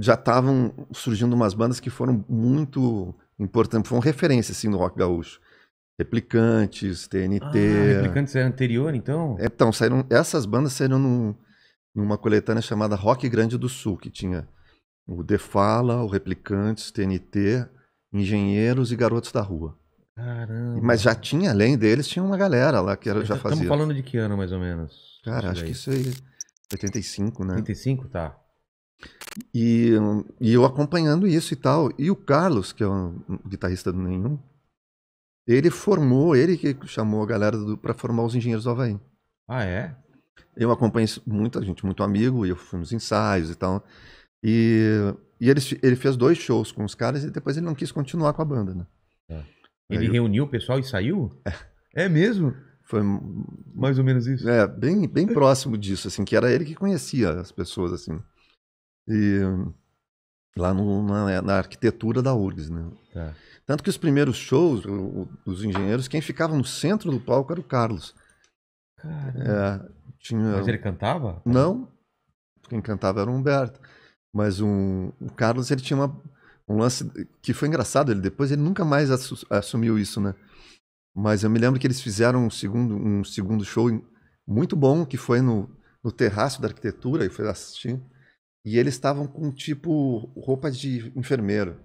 já estavam surgindo umas bandas que foram muito importantes, foram referência assim, no rock gaúcho. Replicantes, TNT. Ah, Replicantes é anterior, então? Então, saíram, essas bandas saíram num, numa coletânea chamada Rock Grande do Sul, que tinha o Defala, o Replicantes, TNT, Engenheiros e Garotos da Rua. Caramba. Mas já tinha, além deles, tinha uma galera lá que era, já tá, fazia. Estamos falando de que ano, mais ou menos? Cara, acho que isso aí. 85, é né? 85, tá. E, e eu acompanhando isso e tal. E o Carlos, que é um guitarrista do Nenhum, ele formou, ele que chamou a galera para formar os engenheiros do Havaí. Ah, é? Eu acompanho muita gente, muito amigo, e eu fui nos ensaios e tal. E, e ele, ele fez dois shows com os caras e depois ele não quis continuar com a banda, né? É. Ele reuniu o pessoal e saiu? É, é mesmo? Foi mais ou menos isso. É, bem, bem próximo disso, assim, que era ele que conhecia as pessoas, assim. E, lá no, na, na, arquitetura da URGS, né? É. Tanto que os primeiros shows, o, o, os engenheiros, quem ficava no centro do palco era o Carlos. É, tinha... Mas ele cantava? Não, quem cantava era o Humberto. Mas um, o Carlos, ele tinha uma, um lance que foi engraçado, ele depois ele nunca mais assu, assumiu isso, né? Mas eu me lembro que eles fizeram um segundo, um segundo show muito bom, que foi no, no terraço da arquitetura, e foi assistir e eles estavam com, tipo, roupa de enfermeiro.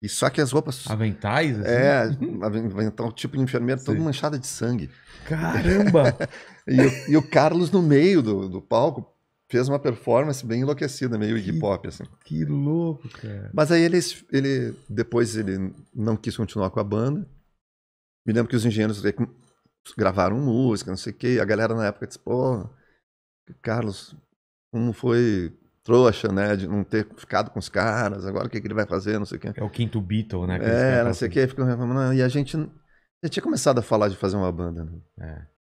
E só que as roupas. Aventais? Assim? É, avental então, tipo de enfermeiro, Sim. todo manchada de sangue. Caramba! e, o, e, o, Carlos, no meio do, do palco, fez uma performance bem enlouquecida, meio hip hop, assim. Que louco, cara. Mas aí ele, ele. Depois ele não quis continuar com a banda. Me lembro que os engenheiros gravaram música, não sei o quê. A galera na época disse, pô, Carlos, como foi trouxa, né? De não ter ficado com os caras, agora o que, que ele vai fazer, não sei o quê. É o quinto Beatle, né? É, não sei o assim. quê. Ficam reclamando. E a gente já tinha começado a falar de fazer uma banda, né? É.